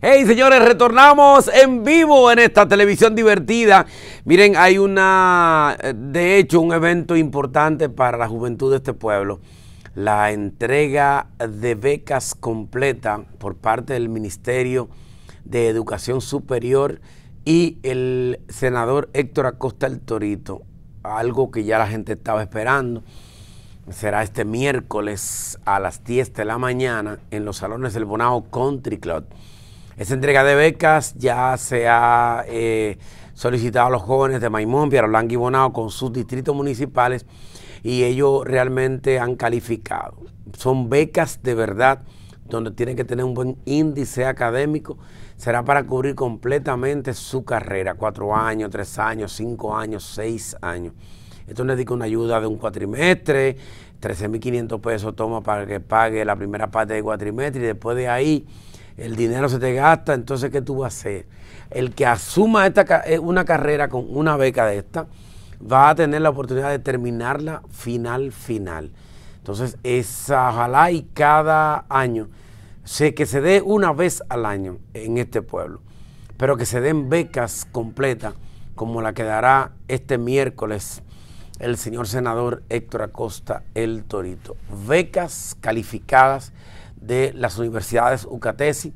Hey señores, retornamos en vivo en esta televisión divertida. Miren, hay una, eh, de hecho, un evento importante para la juventud de este pueblo. La entrega de becas completa por parte del Ministerio de Educación Superior y el senador Héctor Acosta el Torito. Algo que ya la gente estaba esperando. Será este miércoles a las 10 de la mañana en los salones del Bonao Country Club. Esa entrega de becas ya se ha eh, solicitado a los jóvenes de Maimón, Piarolán y Bonao con sus distritos municipales y ellos realmente han calificado. Son becas de verdad donde tienen que tener un buen índice académico. Será para cubrir completamente su carrera, cuatro años, tres años, cinco años, seis años. Esto le dedica una ayuda de un cuatrimestre, 13.500 pesos toma para que pague la primera parte del cuatrimestre y después de ahí el dinero se te gasta, entonces ¿qué tú vas a hacer? El que asuma esta, eh, una carrera con una beca de esta, va a tener la oportunidad de terminarla final, final. Entonces, es, ojalá y cada año, sé que se dé una vez al año en este pueblo, pero que se den becas completas como la que dará este miércoles el señor senador Héctor Acosta El Torito. Becas calificadas de las universidades UCATESI,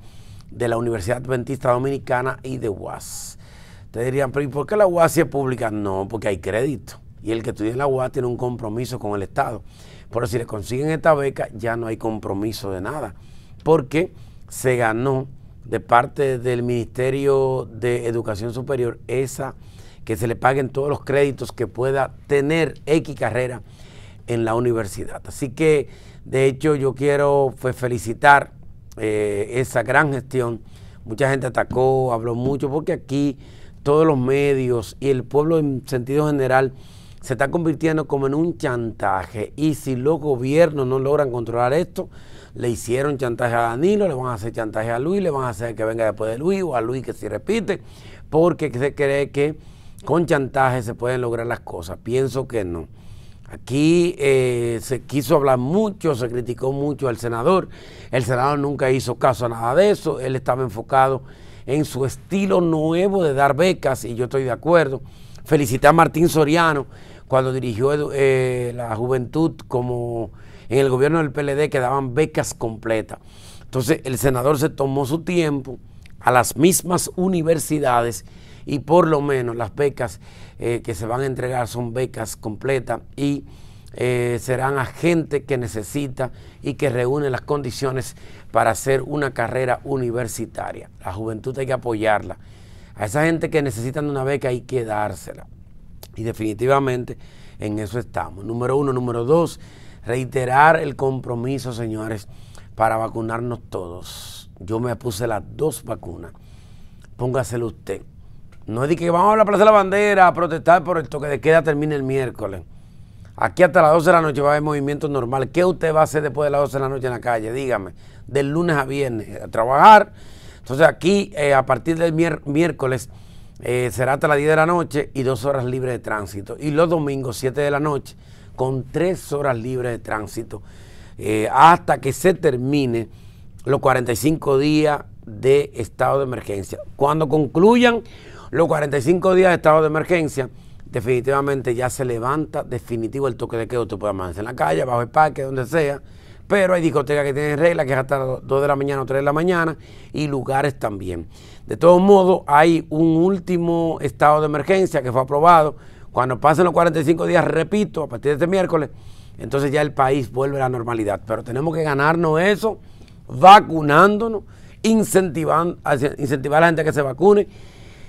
de la Universidad Adventista Dominicana y de UAS. Te dirían, pero ¿y por qué la UAS es pública? No, porque hay crédito. Y el que estudia en la UAS tiene un compromiso con el Estado. Pero si le consiguen esta beca, ya no hay compromiso de nada. Porque se ganó de parte del Ministerio de Educación Superior esa que se le paguen todos los créditos que pueda tener X carrera en la universidad. Así que, de hecho, yo quiero pues, felicitar eh, esa gran gestión. Mucha gente atacó, habló mucho, porque aquí todos los medios y el pueblo en sentido general se está convirtiendo como en un chantaje. Y si los gobiernos no logran controlar esto, le hicieron chantaje a Danilo, le van a hacer chantaje a Luis, le van a hacer que venga después de Luis o a Luis que se repite, porque se cree que con chantaje se pueden lograr las cosas. Pienso que no. Aquí eh, se quiso hablar mucho, se criticó mucho al senador. El senador nunca hizo caso a nada de eso. Él estaba enfocado en su estilo nuevo de dar becas y yo estoy de acuerdo. Felicité a Martín Soriano cuando dirigió eh, la juventud como en el gobierno del PLD que daban becas completas. Entonces el senador se tomó su tiempo a las mismas universidades y por lo menos las becas eh, que se van a entregar son becas completas y eh, serán a gente que necesita y que reúne las condiciones para hacer una carrera universitaria. La juventud hay que apoyarla. A esa gente que necesita una beca hay que dársela. Y definitivamente en eso estamos. Número uno, número dos, reiterar el compromiso, señores, para vacunarnos todos. Yo me puse las dos vacunas. Póngaselo usted. No es de que vamos a la Plaza de la Bandera a protestar por el toque de queda termina el miércoles. Aquí hasta las 12 de la noche va a haber movimiento normal. ¿Qué usted va a hacer después de las 12 de la noche en la calle? Dígame, del lunes a viernes, eh, a trabajar. Entonces aquí eh, a partir del miércoles eh, será hasta las 10 de la noche y dos horas libres de tránsito. Y los domingos 7 de la noche con tres horas libres de tránsito hasta que se termine los 45 días de estado de emergencia. Cuando concluyan los 45 días de estado de emergencia, definitivamente ya se levanta definitivo el toque de queda. Usted puede amanecer en la calle, bajo el parque, donde sea. Pero hay discotecas que tienen reglas, que es hasta las 2 de la mañana o 3 de la mañana, y lugares también. De todos modos, hay un último estado de emergencia que fue aprobado. Cuando pasen los 45 días, repito, a partir de este miércoles, entonces ya el país vuelve a la normalidad. Pero tenemos que ganarnos eso vacunándonos, incentivando, incentivar a la gente a que se vacune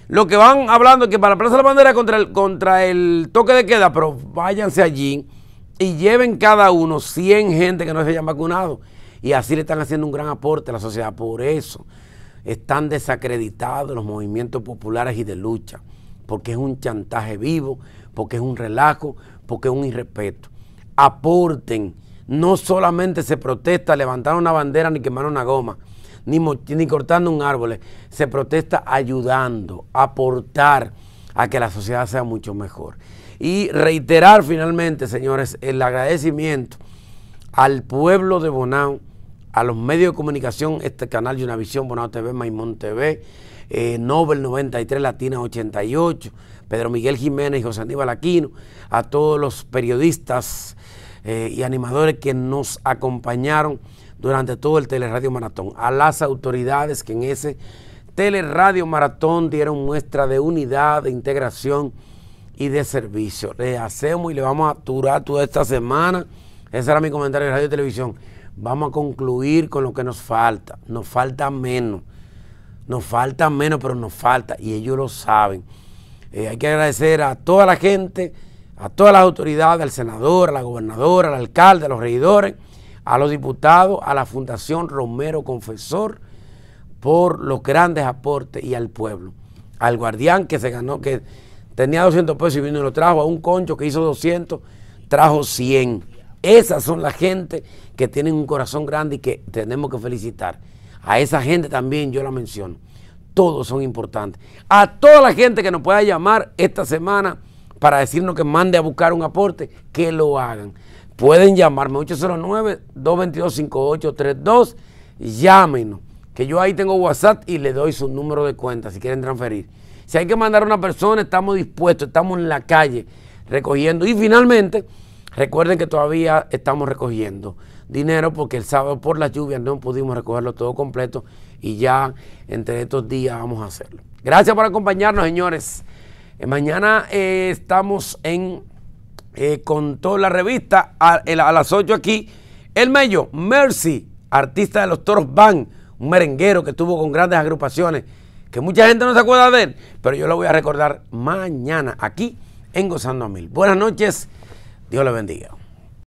lo que van hablando es que para la Plaza de la Bandera contra el, contra el toque de queda, pero váyanse allí y lleven cada uno 100 gente que no se hayan vacunado. Y así le están haciendo un gran aporte a la sociedad. Por eso están desacreditados los movimientos populares y de lucha, porque es un chantaje vivo, porque es un relajo, porque es un irrespeto. Aporten, no solamente se protesta, levantaron una bandera ni quemaron una goma ni, cortando un árbol. Eh, se protesta ayudando, aportar a que la sociedad sea mucho mejor. Y reiterar finalmente, señores, el agradecimiento al pueblo de Bonao, a los medios de comunicación, este canal de visión Bonao TV, Maimón TV, eh, Nobel 93, Latina 88, Pedro Miguel Jiménez y José Aníbal Aquino, a todos los periodistas eh, y animadores que nos acompañaron durante todo el Teleradio Maratón. A las autoridades que en ese Teleradio Maratón dieron muestra de unidad, de integración y de servicio. Le hacemos y le vamos a durar toda esta semana. Ese era mi comentario de radio y televisión. Vamos a concluir con lo que nos falta. Nos falta menos. Nos falta menos, pero nos falta. Y ellos lo saben. Eh, hay que agradecer a toda la gente, a todas las autoridades, al senador, a la gobernadora, al alcalde, a los regidores a los diputados, a la Fundación Romero Confesor por los grandes aportes y al pueblo. Al guardián que se ganó, que tenía 200 pesos y vino y lo trajo, a un concho que hizo 200, trajo 100. Esas son las gente que tienen un corazón grande y que tenemos que felicitar. A esa gente también yo la menciono. Todos son importantes. A toda la gente que nos pueda llamar esta semana para decirnos que mande a buscar un aporte, que lo hagan. Pueden llamarme 809-222-5832. Llámenos, que yo ahí tengo WhatsApp y le doy su número de cuenta si quieren transferir. Si hay que mandar a una persona, estamos dispuestos, estamos en la calle recogiendo. Y finalmente, recuerden que todavía estamos recogiendo dinero porque el sábado por las lluvias no pudimos recogerlo todo completo y ya entre estos días vamos a hacerlo. Gracias por acompañarnos, señores. Eh, mañana eh, estamos en eh, contó la revista a, las 8 aquí. El Mello, Mercy, artista de los Toros Van, un merenguero que estuvo con grandes agrupaciones, que mucha gente no se acuerda de él, pero yo lo voy a recordar mañana aquí en Gozando a Mil. Buenas noches, Dios le bendiga.